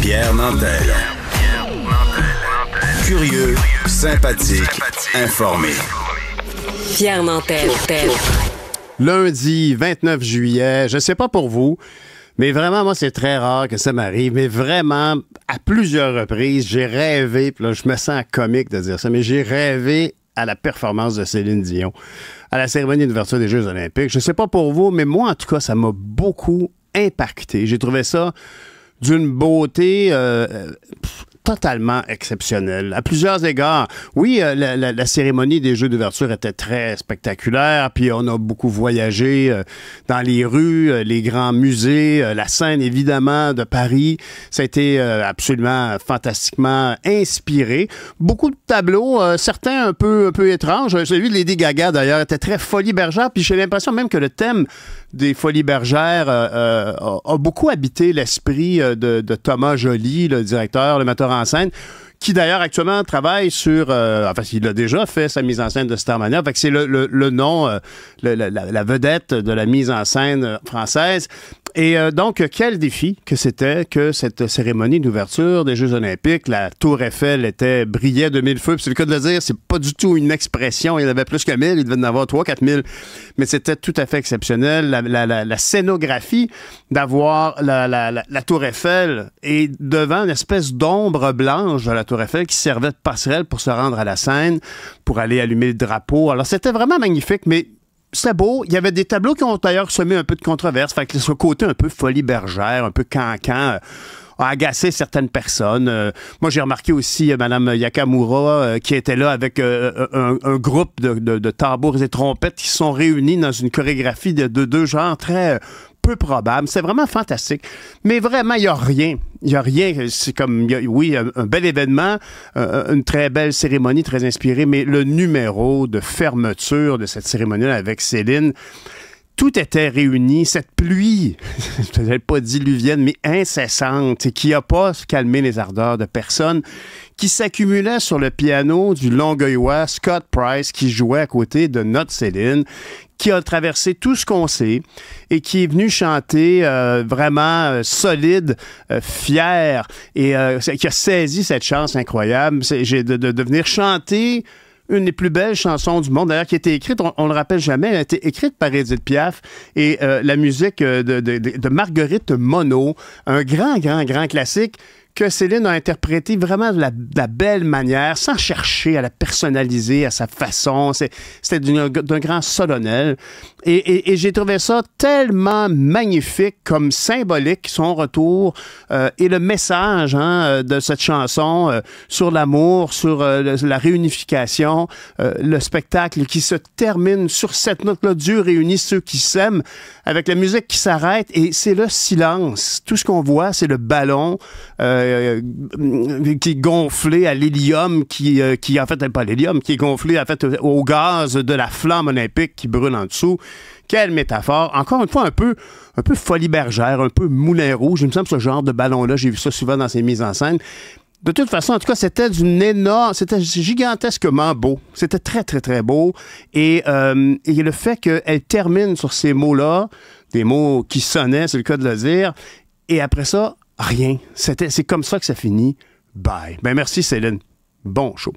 Pierre Nantel. Curieux, sympathique, informé. Pierre Nantel. Lundi 29 juillet, je sais pas pour vous, mais vraiment, moi, c'est très rare que ça m'arrive. Mais vraiment, à plusieurs reprises, j'ai rêvé, puis je me sens comique de dire ça, mais j'ai rêvé à la performance de Céline Dion à la cérémonie d'ouverture des Jeux olympiques. Je ne sais pas pour vous, mais moi, en tout cas, ça m'a beaucoup impacté. J'ai trouvé ça d'une beauté... Euh, euh, totalement exceptionnel à plusieurs égards. Oui, euh, la, cérémonie des Jeux d'ouverture était très spectaculaire, puis on a beaucoup voyagé euh, dans les rues, euh, les grands musées, la scène évidemment de Paris. Ça a été absolument fantastiquement inspiré. Beaucoup de tableaux, certains un peu, peu étranges. Celui de Lady Gaga d'ailleurs était très folie bergère, puis j'ai l'impression même que le thème des folies bergères a, beaucoup habité l'esprit de, de, Thomas Joly, le directeur, le metteur en scène qui d'ailleurs actuellement travaille sur, euh, enfin il a déjà fait sa mise en scène de Starmania, fait que c'est le, nom, euh, la, vedette de la mise en scène euh, française. Et euh, donc, quel défi que c'était que cette cérémonie d'ouverture des Jeux Olympiques, la Tour Eiffel était brillait de mille feux. C'est le cas de le dire, c'est pas du tout une expression. Il y en avait plus que mille, il devait en avoir trois, quatre mille. Mais c'était tout à fait exceptionnel. La, scénographie d'avoir la, Tour Eiffel et devant une espèce d'ombre blanche de la Tour Eiffel qui servait de passerelle pour se rendre à la scène, pour aller allumer le drapeau. Alors, c'était vraiment magnifique, mais c'est beau. Il y avait des tableaux qui ont d'ailleurs semé un peu de controverse. Fait que ce côté un peu folie bergère, un peu cancan. Euh, a agacé certaines personnes. Euh, moi, j'ai remarqué aussi euh, Madame Yakamura euh, qui était là avec un, groupe de, de, tambours et trompettes qui sont réunis dans une chorégraphie de, de deux genres très peu probable. C'est vraiment fantastique. Mais vraiment, il n'y a rien. Il n'y a rien. C'est comme, oui, un, bel événement, une très belle cérémonie, très inspirée, mais le numéro de fermeture de cette cérémonie avec Céline, tout était réuni, cette pluie, peut pas diluvienne, mais incessante, et qui n'a pas calmé les ardeurs de personne, qui s'accumulait sur le piano du Longueuilois Scott Price, qui jouait à côté de notre Céline, qui a traversé tout ce qu'on sait et qui est venu chanter euh, vraiment euh, solide, euh, fier, et qui a saisi cette chance incroyable de venir chanter une des plus belles chansons du monde, d'ailleurs, qui a été écrite, on, ne le rappelle jamais, elle a été écrite par Edith Piaf et euh, la musique euh, de, de, Marguerite Monod, un grand, grand, grand classique que Céline a interprété vraiment de la, belle manière, sans chercher à la personnaliser à sa façon. C'était d'un grand solennel. Et, j'ai trouvé ça tellement magnifique comme symbolique, son retour euh, et le message hein, euh, de cette chanson euh, sur l'amour, sur la réunification, le spectacle qui se termine sur cette note-là. Dieu réunit ceux qui s'aiment avec la musique qui s'arrête et c'est le silence. Tout ce qu'on voit, c'est le ballon. Euh, euh, qui est gonflé à l'hélium, qui, euh, qui en fait pas l'hélium, qui est gonflé en fait au gaz de la flamme olympique qui brûle en dessous. Quelle métaphore. Encore une fois, un peu, un peu folie bergère, un peu moulin rouge. Il me semble ce genre de ballon-là, j'ai vu ça souvent dans ses mises en scène. De toute façon, en tout cas, c'était d'une énorme, c'était gigantesquement beau. C'était très, très, très beau. Et, et le fait qu'elle termine sur ces mots-là, des mots qui sonnaient, c'est le cas de le dire, et après ça, Rien. C'était, c'est comme ça que ça finit. Bye. Ben merci, Céline. Bon show.